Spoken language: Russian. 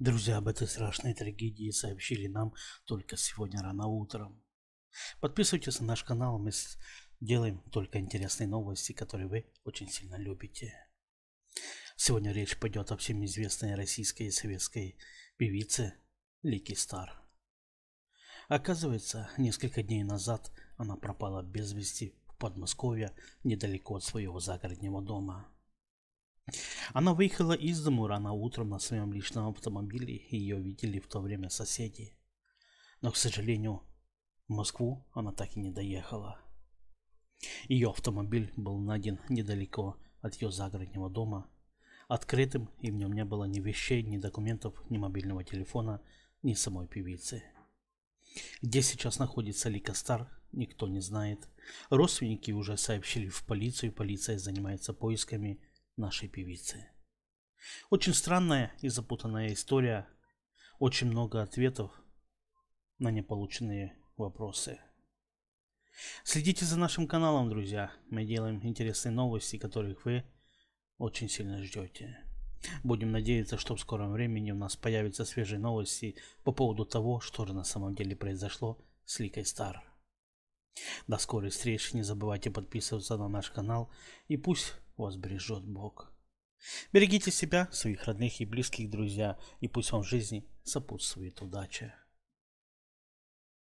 Друзья об этой страшной трагедии сообщили нам только сегодня рано утром. Подписывайтесь на наш канал, мы делаем только интересные новости, которые вы очень сильно любите. Сегодня речь пойдет о всем известной российской и советской певице Лики Стар. Оказывается, несколько дней назад она пропала без вести в Подмосковье, недалеко от своего загородного дома. Она выехала из дому рано утром на своем личном автомобиле, и ее видели в то время соседи. Но, к сожалению, в Москву она так и не доехала. Ее автомобиль был найден недалеко от ее загородного дома, открытым, и в нем не было ни вещей, ни документов, ни мобильного телефона, ни самой певицы. Где сейчас находится Лика Стар, никто не знает. Родственники уже сообщили в полицию, и полиция занимается поисками – нашей певицы. Очень странная и запутанная история. Очень много ответов на неполученные вопросы. Следите за нашим каналом, друзья. Мы делаем интересные новости, которых вы очень сильно ждете. Будем надеяться, что в скором времени у нас появятся свежие новости по поводу того, что же на самом деле произошло с Ликой Стар. До скорой встречи, не забывайте подписываться на наш канал и пусть вас бережет Бог. Берегите себя, своих родных и близких, друзья, и пусть вам в жизни сопутствует удача.